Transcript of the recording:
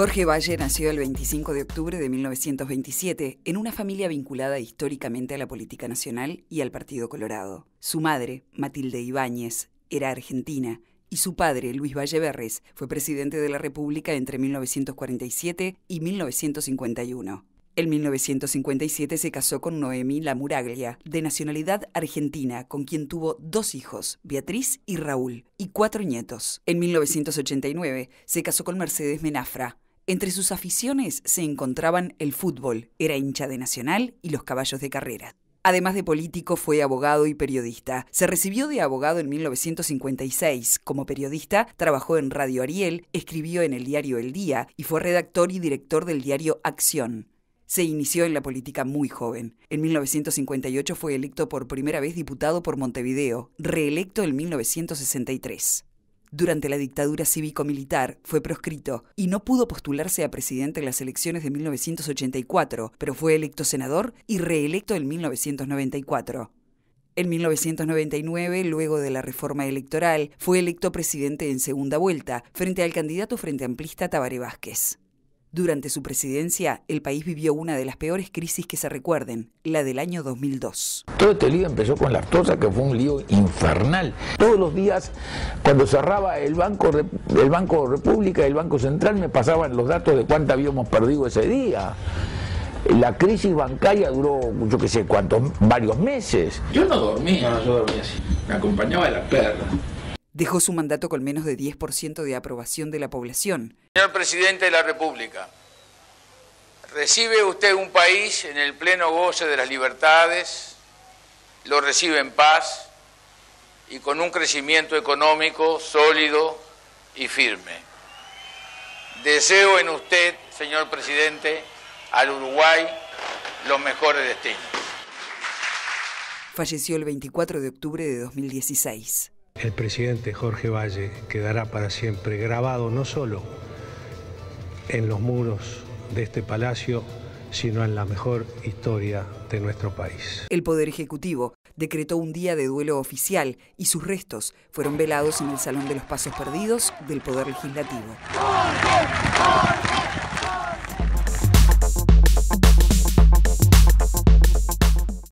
Jorge Valle nació el 25 de octubre de 1927 en una familia vinculada históricamente a la política nacional y al Partido Colorado. Su madre, Matilde Ibáñez, era argentina y su padre, Luis Valle Berres, fue presidente de la República entre 1947 y 1951. En 1957 se casó con Noemí Lamuraglia, de nacionalidad argentina, con quien tuvo dos hijos, Beatriz y Raúl, y cuatro nietos. En 1989 se casó con Mercedes Menafra, entre sus aficiones se encontraban el fútbol, era hincha de Nacional y los caballos de carrera. Además de político, fue abogado y periodista. Se recibió de abogado en 1956. Como periodista, trabajó en Radio Ariel, escribió en el diario El Día y fue redactor y director del diario Acción. Se inició en la política muy joven. En 1958 fue electo por primera vez diputado por Montevideo, reelecto en 1963. Durante la dictadura cívico-militar fue proscrito y no pudo postularse a presidente en las elecciones de 1984, pero fue electo senador y reelecto en 1994. En 1999, luego de la reforma electoral, fue electo presidente en segunda vuelta frente al candidato frente amplista Tabaré Vázquez. Durante su presidencia, el país vivió una de las peores crisis que se recuerden, la del año 2002. Todo este lío empezó con la tosa, que fue un lío infernal. Todos los días, cuando cerraba el Banco, el banco República y el Banco Central, me pasaban los datos de cuánto habíamos perdido ese día. La crisis bancaria duró, yo qué sé, cuántos, varios meses. Yo no dormía, no, yo dormía así. Me acompañaba de la perra. Dejó su mandato con menos de 10% de aprobación de la población. Señor Presidente de la República, recibe usted un país en el pleno goce de las libertades, lo recibe en paz y con un crecimiento económico sólido y firme. Deseo en usted, señor presidente, al Uruguay los mejores destinos. Falleció el 24 de octubre de 2016 el presidente Jorge Valle quedará para siempre grabado no solo en los muros de este palacio, sino en la mejor historia de nuestro país. El Poder Ejecutivo decretó un día de duelo oficial y sus restos fueron velados en el Salón de los Pasos Perdidos del Poder Legislativo.